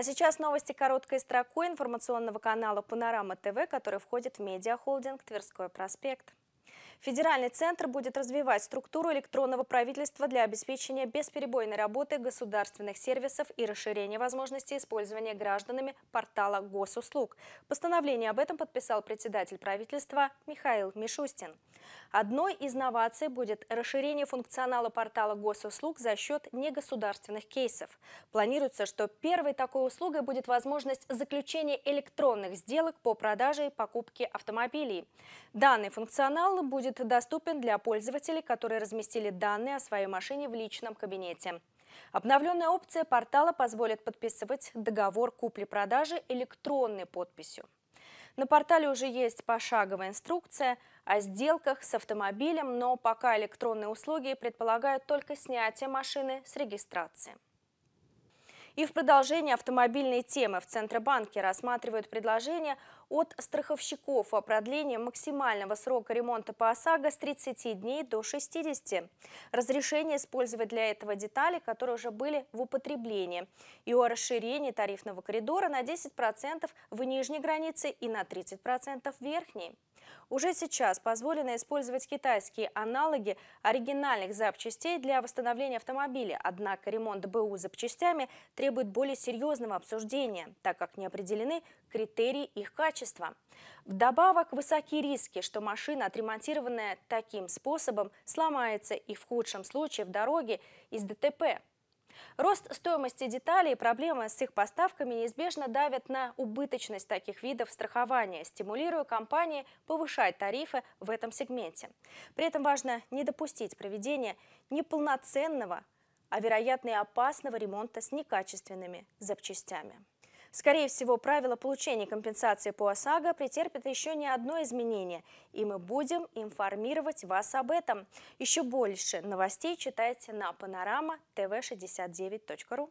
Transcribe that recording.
А сейчас новости короткой строкой информационного канала «Панорама ТВ», который входит в медиахолдинг «Тверской проспект». Федеральный центр будет развивать структуру электронного правительства для обеспечения бесперебойной работы государственных сервисов и расширения возможностей использования гражданами портала госуслуг. Постановление об этом подписал председатель правительства Михаил Мишустин. Одной из новаций будет расширение функционала портала госуслуг за счет негосударственных кейсов. Планируется, что первой такой услугой будет возможность заключения электронных сделок по продаже и покупке автомобилей. Данный функционал будет будет доступен для пользователей, которые разместили данные о своей машине в личном кабинете. Обновленная опция портала позволит подписывать договор купли-продажи электронной подписью. На портале уже есть пошаговая инструкция о сделках с автомобилем, но пока электронные услуги предполагают только снятие машины с регистрации. И в продолжение автомобильной темы в Центробанке рассматривают предложение от страховщиков о продлении максимального срока ремонта по ОСАГО с 30 дней до 60. Разрешение использовать для этого детали, которые уже были в употреблении. И о расширении тарифного коридора на 10% в нижней границе и на 30% в верхней. Уже сейчас позволено использовать китайские аналоги оригинальных запчастей для восстановления автомобиля, однако ремонт БУ запчастями требует более серьезного обсуждения, так как не определены критерии их качества. Вдобавок высоки риски, что машина, отремонтированная таким способом, сломается и в худшем случае в дороге из ДТП. Рост стоимости деталей и проблемы с их поставками неизбежно давят на убыточность таких видов страхования, стимулируя компании повышать тарифы в этом сегменте. При этом важно не допустить проведения неполноценного, а вероятно и опасного ремонта с некачественными запчастями. Скорее всего, правила получения компенсации по ОСАГО претерпят еще не одно изменение, и мы будем информировать вас об этом. Еще больше новостей читайте на panorama.tv69.ru.